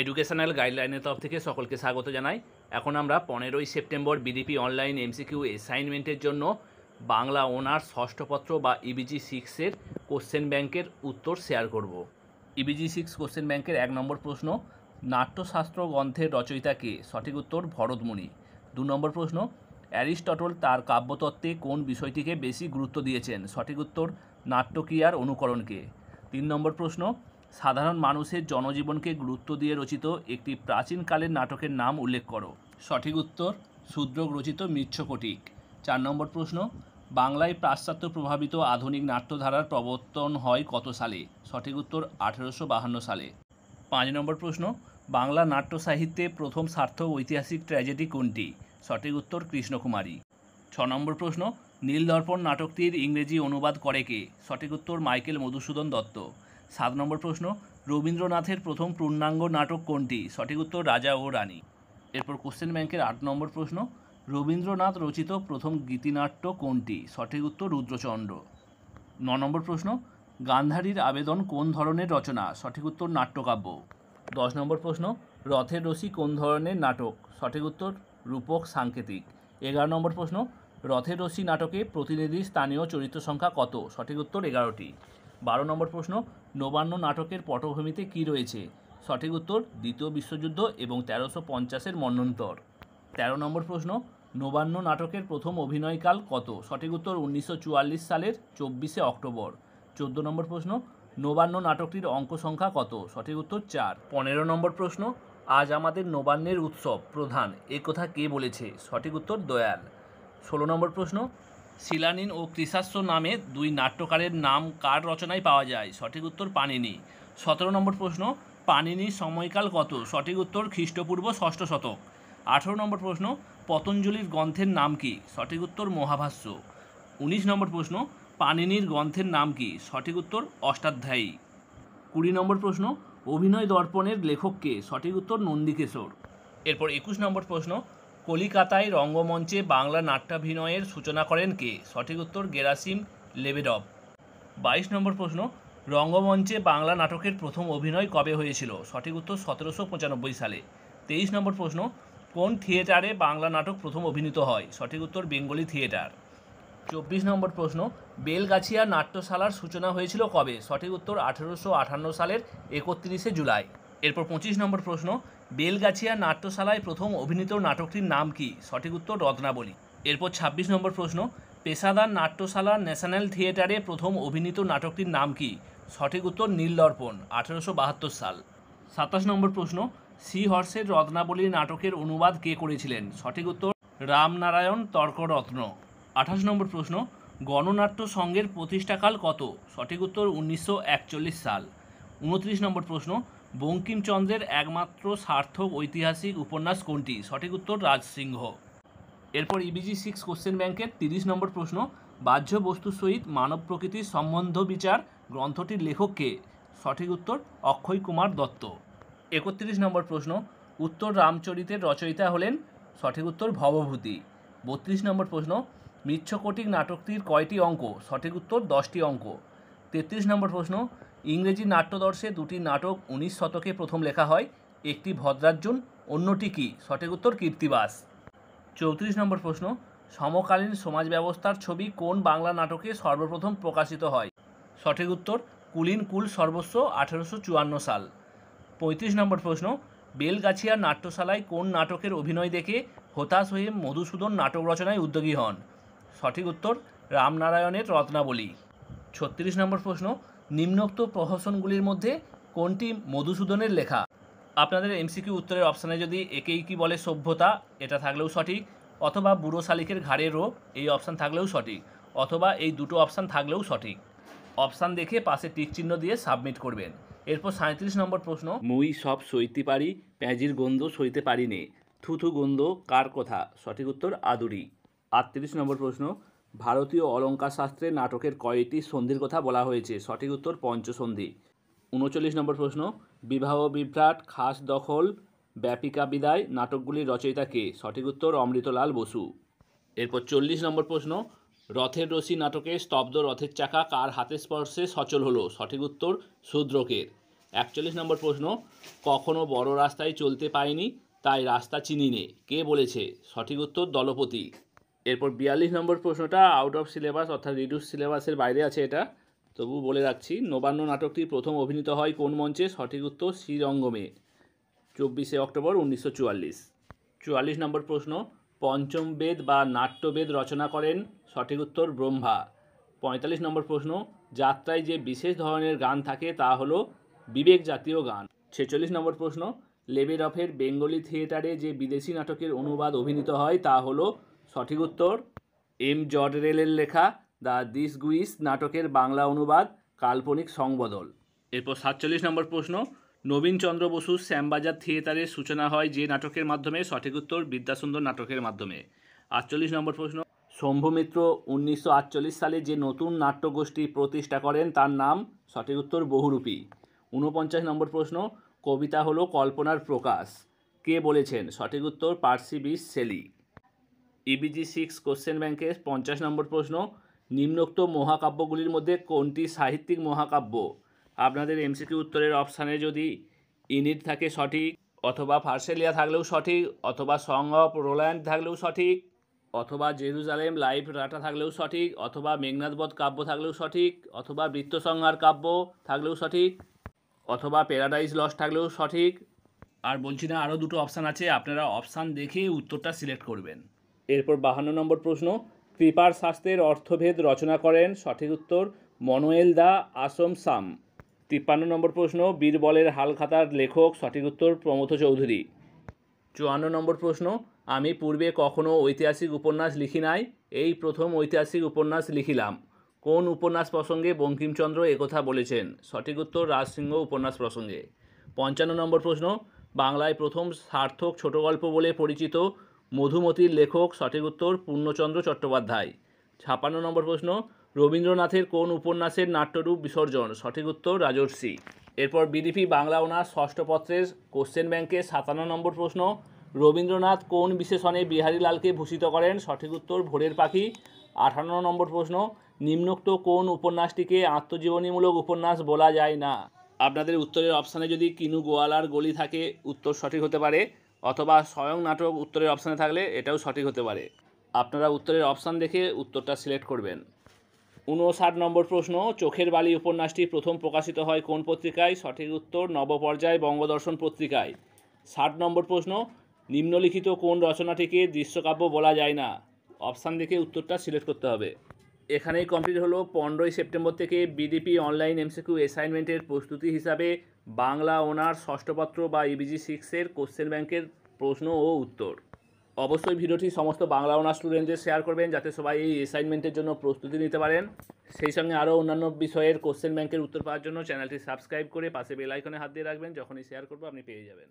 educational গাইডলাইনের তরফ থেকে সকলকে স্বাগত জানাই এখন আমরা পনেরোই সেপ্টেম্বর বিডিপি অনলাইন এমসিকিউ অ্যাসাইনমেন্টের জন্য বাংলা ওনার ষষ্ঠপত্র বা ইবিজি সিক্সের কোশ্চেন ব্যাংকের উত্তর শেয়ার করব ইবিজি সিক্স কোশ্চেন ব্যাংকের এক নম্বর প্রশ্ন নাট্যশাস্ত্র গ্রন্থের রচয়িতা কে সঠিক উত্তর ভরতমণি দু নম্বর প্রশ্ন অ্যারিস্টটল তার কাব্যতত্ত্বে কোন বিষয়টিকে বেশি গুরুত্ব দিয়েছেন সঠিক উত্তর নাট্যক্রিয়ার অনুকরণকে তিন নম্বর প্রশ্ন সাধারণ মানুষের জনজীবনকে গুরুত্ব দিয়ে রচিত একটি প্রাচীনকালের নাটকের নাম উল্লেখ করো সঠিক উত্তর শূদ্রক রচিত মৃচ্ছকটিক চার নম্বর প্রশ্ন বাংলায় পাশ্চাত্য প্রভাবিত আধুনিক নাট্যধারার প্রবর্তন হয় কত সালে সঠিক উত্তর আঠেরোশো বাহান্ন সালে পাঁচ নম্বর প্রশ্ন বাংলা নাট্য সাহিত্যে প্রথম সার্থক ঐতিহাসিক ট্র্যাজেডি কোনটি সঠিক উত্তর কৃষ্ণকুমারী ছ নম্বর প্রশ্ন নীলদর্পণ নাটকটির ইংরেজি অনুবাদ করে কে সঠিক উত্তর মাইকেল মধুসূদন দত্ত সাত নম্বর প্রশ্ন রবীন্দ্রনাথের প্রথম পূর্ণাঙ্গ নাটক কোনটি সঠিক উত্তর রাজা ও রানী এরপর কোশ্চেন ব্যাংকের আট নম্বর প্রশ্ন রবীন্দ্রনাথ রচিত প্রথম গীতিনাট্য কোনটি সঠিক উত্তর রুদ্রচন্দ্র ন নম্বর প্রশ্ন গান্ধারীর আবেদন কোন ধরনের রচনা সঠিক উত্তর নাট্যকাব্য দশ নম্বর প্রশ্ন রথের রসি কোন ধরনের নাটক সঠিক উত্তর রূপক সাংকেতিক এগারো নম্বর প্রশ্ন রথের রসি নাটকে প্রতিনিধি স্থানীয় চরিত্র সংখ্যা কত সঠিক উত্তর এগারোটি বারো নম্বর প্রশ্ন নবান্ন নাটকের পটভূমিতে কি রয়েছে সঠিক উত্তর দ্বিতীয় বিশ্বযুদ্ধ এবং তেরোশো পঞ্চাশের মন্নন্তর তেরো নম্বর প্রশ্ন নবান্ন নাটকের প্রথম অভিনয়কাল কত সঠিক উত্তর উনিশশো সালের চব্বিশে অক্টোবর চোদ্দ নম্বর প্রশ্ন নবান্ন নাটকটির অঙ্ক সংখ্যা কত সঠিক উত্তর চার পনেরো নম্বর প্রশ্ন আজ আমাদের নবান্নের উৎসব প্রধান এ কথা কে বলেছে সঠিক উত্তর দয়াল ষোলো নম্বর প্রশ্ন শিলানিন ও কৃষাস্য নামে দুই নাট্যকারের নাম কার রচনায় পাওয়া যায় সঠিক উত্তর পানিনি সতেরো নম্বর প্রশ্ন পানিনির সময়কাল কত সঠিক উত্তর খ্রিস্টপূর্ব ষষ্ঠ শতক আঠেরো নম্বর প্রশ্ন পতঞ্জলির গ্রন্থের নাম কি সঠিক উত্তর মহাভাষ্য উনিশ নম্বর প্রশ্ন পানিনির গ্রন্থের নাম কি সঠিক উত্তর অষ্টাধ্যায়ী কুড়ি নম্বর প্রশ্ন অভিনয় দর্পণের লেখককে সঠিক উত্তর নন্দীকেশর এরপর একুশ নম্বর প্রশ্ন কলিকাতায় রঙ্গমঞ্চে বাংলা নাট্যাভিনয়ের সূচনা করেন কে সঠিক উত্তর গেরাসিম লেবেডব বাইশ নম্বর প্রশ্ন রঙ্গমঞ্চে বাংলা নাটকের প্রথম অভিনয় কবে হয়েছিল সঠিক উত্তর সতেরোশো পঁচানব্বই সালে তেইশ নম্বর প্রশ্ন কোন থিয়েটারে বাংলা নাটক প্রথম অভিনীত হয় সঠিক উত্তর বেঙ্গলি থিয়েটার চব্বিশ নম্বর প্রশ্ন বেলগাছিয়া নাট্যশালার সূচনা হয়েছিল কবে সঠিক উত্তর আঠেরোশো আঠান্ন সালের একত্রিশে জুলাই এরপর পঁচিশ নম্বর প্রশ্ন বেলগাছিয়া নাট্যশালায় প্রথম অভিনীত নাটকটির নাম কি সঠিক উত্তর রত্নাবলী এরপর ২৬ নম্বর প্রশ্ন পেশাদার নাট্যশালা ন্যাশনাল থিয়েটারে প্রথম অভিনীত নাটকটির নাম কি সঠিক উত্তর নীলদর্পণ আঠেরোশো বাহাত্তর সাল সাতাশ নম্বর প্রশ্ন সি হর্ষের রত্নাবলী নাটকের অনুবাদ কে করেছিলেন সঠিক উত্তর রামনারায়ণ তর্করত্ন আঠাশ নম্বর প্রশ্ন গণনাট্য সংঘের প্রতিষ্ঠাকাল কত সঠিক উত্তর উনিশশো সাল উনত্রিশ নম্বর প্রশ্ন বঙ্কিমচন্দ্রের একমাত্র সার্থক ঐতিহাসিক উপন্যাস কোনটি সঠিক উত্তর রাজসিংহ এরপর ইবিজি সিক্স কোশ্চেন ব্যাংকের তিরিশ নম্বর প্রশ্ন বাহ্য বস্তুর সহিত মানব প্রকৃতির সম্বন্ধ বিচার গ্রন্থটির লেখক কে সঠিক উত্তর অক্ষয় কুমার দত্ত একত্রিশ নম্বর প্রশ্ন উত্তর রামচরিতের রচয়িতা হলেন সঠিক উত্তর ভবভূতি বত্রিশ নম্বর প্রশ্ন মিচ্ছকটিক নাটকটির কয়টি অঙ্ক সঠিক উত্তর দশটি অঙ্ক তেত্রিশ নম্বর প্রশ্ন ইংরেজি নাট্যদর্শে দুটি নাটক উনিশ শতকে প্রথম লেখা হয় একটি ভদ্রার্জুন অন্যটি কী সঠিক উত্তর কীর্তিবাস চৌত্রিশ নম্বর প্রশ্ন সমকালীন সমাজ ব্যবস্থার ছবি কোন বাংলা নাটকে সর্বপ্রথম প্রকাশিত হয় সঠিক উত্তর কুলিন কুল সর্বস্ব আঠেরোশো চুয়ান্ন সাল পঁয়ত্রিশ নম্বর প্রশ্ন বেলগাছিয়ার নাট্যশালায় কোন নাটকের অভিনয় দেখে হতাশ হয়ে মধুসূদন নাটক রচনায় উদ্যোগী হন সঠিক উত্তর রামনারায়ণের রত্নাবলী ছত্রিশ নম্বর প্রশ্ন নিম্নোক্ত প্রহসনগুলির মধ্যে কোনটি মধুসূদনের লেখা আপনাদের এমসিকিউ উত্তরের অপশানে যদি একেই কি বলে সভ্যতা এটা থাকলেও সঠিক অথবা বুড়ো শালিকের ঘাড়ে রোগ এই অপশান থাকলেও সঠিক অথবা এই দুটো অপশান থাকলেও সঠিক অপশান দেখে পাশে টিক চিহ্ন দিয়ে সাবমিট করবেন এরপর সাঁত্রিশ নম্বর প্রশ্ন মুই সব সইতে পারি পেঁজির গন্ধ সইতে পারি নে থুথু গন্ধ কার কথা সঠিক উত্তর আদুরি আটত্রিশ নম্বর প্রশ্ন ভারতীয় অলঙ্কার শাস্ত্রে নাটকের কয়টি সন্ধির কথা বলা হয়েছে সঠিক উত্তর পঞ্চসন্ধি উনচল্লিশ নম্বর প্রশ্ন বিবাহ বিভ্রাট খাস দখল ব্যাপিকা বিদায় নাটকগুলির রচয়িতা কে সঠিক উত্তর অমৃতলাল বসু এরপর চল্লিশ নম্বর প্রশ্ন রথের রশি নাটকে স্তব্ধ রথের চাকা কার হাতে স্পর্শে সচল হলো সঠিক উত্তর শূদ্রকের একচল্লিশ নম্বর প্রশ্ন কখনো বড় রাস্তায় চলতে পায়নি তাই রাস্তা চিনি নে কে বলেছে সঠিক উত্তর দলপতি এরপর বিয়াল্লিশ নম্বর প্রশ্নটা আউট অফ সিলেবাস অর্থাৎ রিডিউস সিলেবাসের বাইরে আছে এটা তবু বলে রাখছি নবান্ন নাটকটি প্রথম অভিনীত হয় কোন মঞ্চে সঠিক উত্তর শ্রীরঙ্গমে চব্বিশে অক্টোবর উনিশশো চুয়াল্লিশ চুয়াল্লিশ নম্বর প্রশ্ন পঞ্চম বেদ বা নাট্যবেদ রচনা করেন সঠিক উত্তর ব্রহ্মা পঁয়তাল্লিশ নম্বর প্রশ্ন যাত্রায় যে বিশেষ ধরনের গান থাকে তা হলো বিবেক জাতীয় গান ছেচল্লিশ নম্বর প্রশ্ন লেবেরফের বেঙ্গলি থিয়েটারে যে বিদেশি নাটকের অনুবাদ অভিনীত হয় তা হলো সঠিক উত্তর এম জডরেলের লেখা দ্য দিস গুইস নাটকের বাংলা অনুবাদ কাল্পনিক সংবদল এরপর সাতচল্লিশ নম্বর প্রশ্ন নবীনচন্দ্র বসু শ্যামবাজার থিয়েটারের সূচনা হয় যে নাটকের মাধ্যমে সঠিক উত্তর বিদ্যাসুন্দর নাটকের মাধ্যমে আটচল্লিশ নম্বর প্রশ্ন শম্ভুমিত্র উনিশশো সালে যে নতুন নাট্যগোষ্ঠী প্রতিষ্ঠা করেন তার নাম সঠিক উত্তর বহুরূপী ঊনপঞ্চাশ নম্বর প্রশ্ন কবিতা হলো কল্পনার প্রকাশ কে বলেছেন সঠিক উত্তর পার্সি বিশ সেলি ইবিজি সিক্স কোশ্চেন ব্যাংকে পঞ্চাশ নম্বর প্রশ্ন নিম্নোক্ত মহাকাব্যগুলির মধ্যে কোনটি সাহিত্যিক মহাকাব্য আপনাদের এমসিকিউ উত্তরের অপশানে যদি ইনিট থাকে সঠিক অথবা ফার্সেলিয়া থাকলেও সঠিক অথবা সং অফ রোল্যান্ড থাকলেও সঠিক অথবা জেরুজালেম লাইভ রাটা থাকলেও সঠিক অথবা মেঘনাথবধ কাব্য থাকলেও সঠিক অথবা বৃত্তসংহার কাব্য থাকলেও সঠিক অথবা প্যারাডাইজ লস থাকলেও সঠিক আর বলছি না আরও দুটো অপশান আছে আপনারা অপশান দেখে উত্তরটা সিলেক্ট করবেন এরপর বাহান্ন নম্বর প্রশ্ন কৃপার শাস্ত্রের অর্থভেদ রচনা করেন সঠিক উত্তর মনোয়েল দা আসম সাম তিপ্পান্ন নম্বর প্রশ্ন বীরবলের হালখাতার লেখক সঠিক উত্তর প্রমোদ চৌধুরী চুয়ান্ন নম্বর প্রশ্ন আমি পূর্বে কখনও ঐতিহাসিক উপন্যাস লিখি নাই এই প্রথম ঐতিহাসিক উপন্যাস লিখিলাম কোন উপন্যাস প্রসঙ্গে বঙ্কিমচন্দ্র একথা বলেছেন সঠিক উত্তর রাজসিংহ উপন্যাস প্রসঙ্গে পঞ্চান্ন নম্বর প্রশ্ন বাংলায় প্রথম সার্থক ছোট গল্প বলে পরিচিত মধুমতির লেখক সঠিক উত্তর পূর্ণচন্দ্র চট্টোপাধ্যায় ছাপান্ন নম্বর প্রশ্ন রবীন্দ্রনাথের কোন উপন্যাসের নাট্যরূপ বিসর্জন সঠিক উত্তর রাজর্ষি এরপর বিডিপি বাংলা ওনার ষষ্ঠ পত্রের কোশ্চেন ব্যাংকে সাতান্ন নম্বর প্রশ্ন রবীন্দ্রনাথ কোন বিশেষণে বিহারীলালকে ভূষিত করেন সঠিক উত্তর ভোরের পাখি আঠান্ন নম্বর প্রশ্ন নিম্নোক্ত কোন উপন্যাসটিকে আত্মজীবনীমূলক উপন্যাস বলা যায় না আপনাদের উত্তরের অপশানে যদি কিনু গোয়ালার গলি থাকে উত্তর সঠিক হতে পারে অথবা স্বয়ং নাটক উত্তরের অপশানে থাকলে এটাও সঠিক হতে পারে আপনারা উত্তরের অপশান দেখে উত্তরটা সিলেক্ট করবেন উনষাট নম্বর প্রশ্ন চোখের বালি উপন্যাসটি প্রথম প্রকাশিত হয় কোন পত্রিকায় সঠিক উত্তর নবপর্যায় বঙ্গদর্শন পত্রিকায় ষাট নম্বর প্রশ্ন নিম্নলিখিত কোন রচনাটিকে দৃশ্যকাব্য বলা যায় না অপশান দেখে উত্তরটা সিলেক্ট করতে হবে এখানেই কমপ্লিট হলো পনেরোই সেপ্টেম্বর থেকে বিডিপি অনলাইন এমসিকিউ অ্যাসাইনমেন্টের প্রস্তুতি হিসাবে বাংলা ওনার ষষ্ঠপত্র বা ইবিজি সিক্সের কোশ্চেন ব্যাংকের প্রশ্ন ও উত্তর অবশ্যই ভিডিওটি সমস্ত বাংলা ওনার স্টুডেন্টদের শেয়ার করবেন যাতে সবাই এই অ্যাসাইনমেন্টের জন্য প্রস্তুতি নিতে পারেন সেই সঙ্গে আরও অন্যান্য বিষয়ের কোশ্চেন ব্যাংকের উত্তর পাওয়ার জন্য চ্যানেলটি সাবস্ক্রাইব করে পাশে বেল আইকনে হাত দিয়ে রাখবেন যখনই শেয়ার করবো আপনি পেয়ে যাবেন